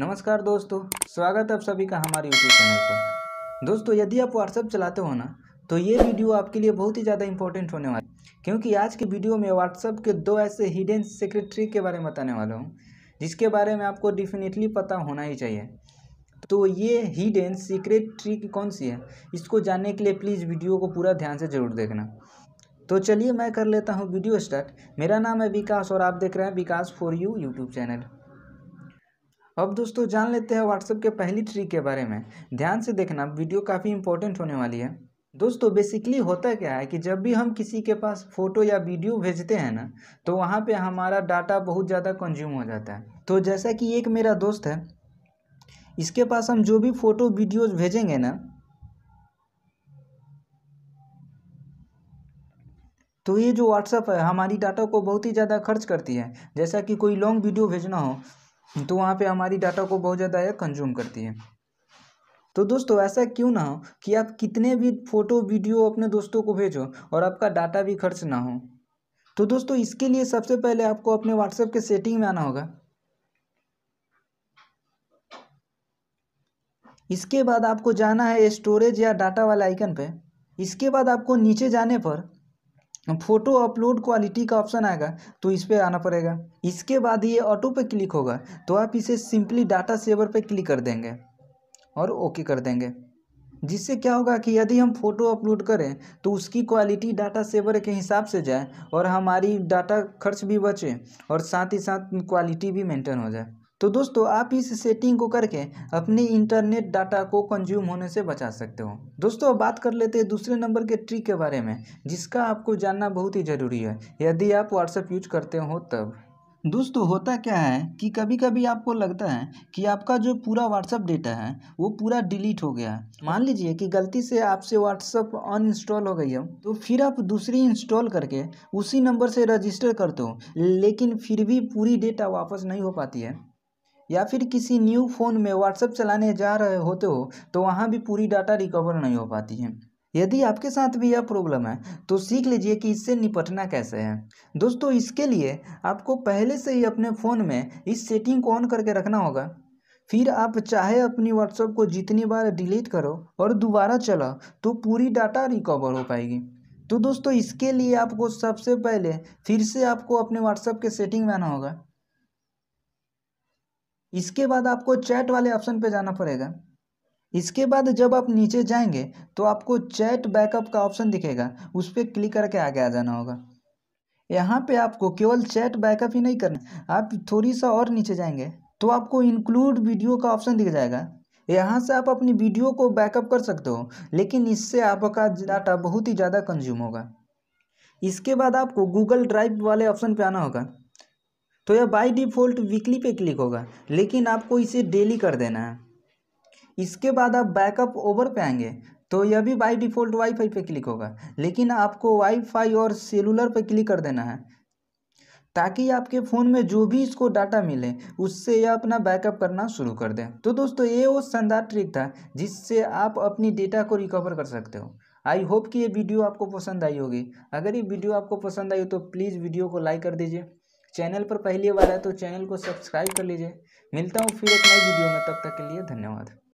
नमस्कार दोस्तों स्वागत है आप सभी का हमारे यूट्यूब चैनल पर दोस्तों यदि आप व्हाट्सएप चलाते हो ना तो ये वीडियो आपके लिए बहुत ही ज़्यादा इंपॉर्टेंट होने वाला है क्योंकि आज के वीडियो में व्हाट्सएप के दो ऐसे हिडन सेक्रेटरी के बारे में बताने वाला हूँ जिसके बारे में आपको डिफिनेटली पता होना ही चाहिए तो ये हिडन सीक्रेट ट्रिक कौन सी है इसको जानने के लिए प्लीज़ वीडियो को पूरा ध्यान से ज़रूर देखना तो चलिए मैं कर लेता हूँ वीडियो स्टार्ट मेरा नाम है विकास और आप देख रहे हैं Vikas for you YouTube channel अब दोस्तों जान लेते हैं व्हाट्सएप के पहली ट्रिक के बारे में ध्यान से देखना वीडियो काफ़ी इंपॉर्टेंट होने वाली है दोस्तों बेसिकली होता क्या है कि जब भी हम किसी के पास फ़ोटो या वीडियो भेजते हैं ना तो वहाँ पे हमारा डाटा बहुत ज़्यादा कंज्यूम हो जाता है तो जैसा कि एक मेरा दोस्त है इसके पास हम जो भी फ़ोटो वीडियोज़ भेजेंगे ना तो ये जो व्हाट्सअप है हमारी डाटा को बहुत ही ज़्यादा खर्च करती है जैसा कि कोई लॉन्ग वीडियो भेजना हो तो वहाँ पे हमारी डाटा को बहुत ज़्यादा यह कंज्यूम करती है तो दोस्तों ऐसा क्यों ना हो कि आप कितने भी फ़ोटो वीडियो अपने दोस्तों को भेजो और आपका डाटा भी खर्च ना हो तो दोस्तों इसके लिए सबसे पहले आपको अपने व्हाट्सएप के सेटिंग में आना होगा इसके बाद आपको जाना है स्टोरेज या डाटा वाला आइकन पे इसके बाद आपको नीचे जाने पर फ़ोटो अपलोड क्वालिटी का ऑप्शन आएगा तो इस पर आना पड़ेगा इसके बाद ये ऑटो पे क्लिक होगा तो आप इसे सिंपली डाटा सेवर पे क्लिक कर देंगे और ओके कर देंगे जिससे क्या होगा कि यदि हम फ़ोटो अपलोड करें तो उसकी क्वालिटी डाटा सेवर के हिसाब से जाए और हमारी डाटा खर्च भी बचे और साथ ही साथ क्वालिटी भी मेंटेन हो जाए तो दोस्तों आप इस सेटिंग को करके अपने इंटरनेट डाटा को कंज्यूम होने से बचा सकते हो दोस्तों बात कर लेते हैं दूसरे नंबर के ट्रिक के बारे में जिसका आपको जानना बहुत ही ज़रूरी है यदि आप व्हाट्सएप यूज करते हो तब दोस्तों होता क्या है कि कभी कभी आपको लगता है कि आपका जो पूरा व्हाट्सअप डेटा है वो पूरा डिलीट हो गया है मान लीजिए कि गलती से आपसे व्हाट्सअप अनइंस्टॉल हो गई है तो फिर आप दूसरी इंस्टॉल करके उसी नंबर से रजिस्टर करते हो लेकिन फिर भी पूरी डेटा वापस नहीं हो पाती है या फिर किसी न्यू फ़ोन में व्हाट्सएप चलाने जा रहे होते हो तो वहाँ भी पूरी डाटा रिकवर नहीं हो पाती है यदि आपके साथ भी यह प्रॉब्लम है तो सीख लीजिए कि इससे निपटना कैसे है दोस्तों इसके लिए आपको पहले से ही अपने फ़ोन में इस सेटिंग को ऑन करके रखना होगा फिर आप चाहे अपनी व्हाट्सएप को जितनी बार डिलीट करो और दोबारा चला तो पूरी डाटा रिकवर हो पाएगी तो दोस्तों इसके लिए आपको सबसे पहले फिर से आपको अपने व्हाट्सएप के सेटिंग में आना होगा इसके बाद आपको चैट वाले ऑप्शन पे जाना पड़ेगा इसके बाद जब आप नीचे जाएंगे तो आपको चैट बैकअप का ऑप्शन दिखेगा उस पर क्लिक करके आगे आ जाना होगा यहाँ पे आपको केवल चैट बैकअप ही नहीं करना आप थोड़ी सा और नीचे जाएंगे तो आपको इंक्लूड वीडियो का ऑप्शन दिख जाएगा यहाँ से आप अपनी वीडियो को बैकअप कर सकते हो लेकिन इससे आपका डाटा बहुत ही ज़्यादा कंज्यूम होगा इसके बाद आपको गूगल ड्राइव वाले ऑप्शन पर आना होगा तो यह बाय डिफ़ॉल्ट वीकली पे क्लिक होगा लेकिन आपको इसे डेली कर देना है इसके बाद आप बैकअप ओवर पे आएंगे तो यह भी बाय डिफ़ॉल्ट वाईफाई पे क्लिक होगा लेकिन आपको वाईफाई और सेलुलर पे क्लिक कर देना है ताकि आपके फ़ोन में जो भी इसको डाटा मिले उससे यह अपना बैकअप करना शुरू कर दें तो दोस्तों ये वो शानदार ट्रिक था जिससे आप अपनी डेटा को रिकवर कर सकते हो आई होप कि ये वीडियो आपको पसंद आई होगी अगर ये वीडियो आपको पसंद आई हो तो प्लीज़ वीडियो को लाइक कर दीजिए चैनल पर पहली बार है तो चैनल को सब्सक्राइब कर लीजिए मिलता हूँ फिर एक नई वीडियो में तब तक के लिए धन्यवाद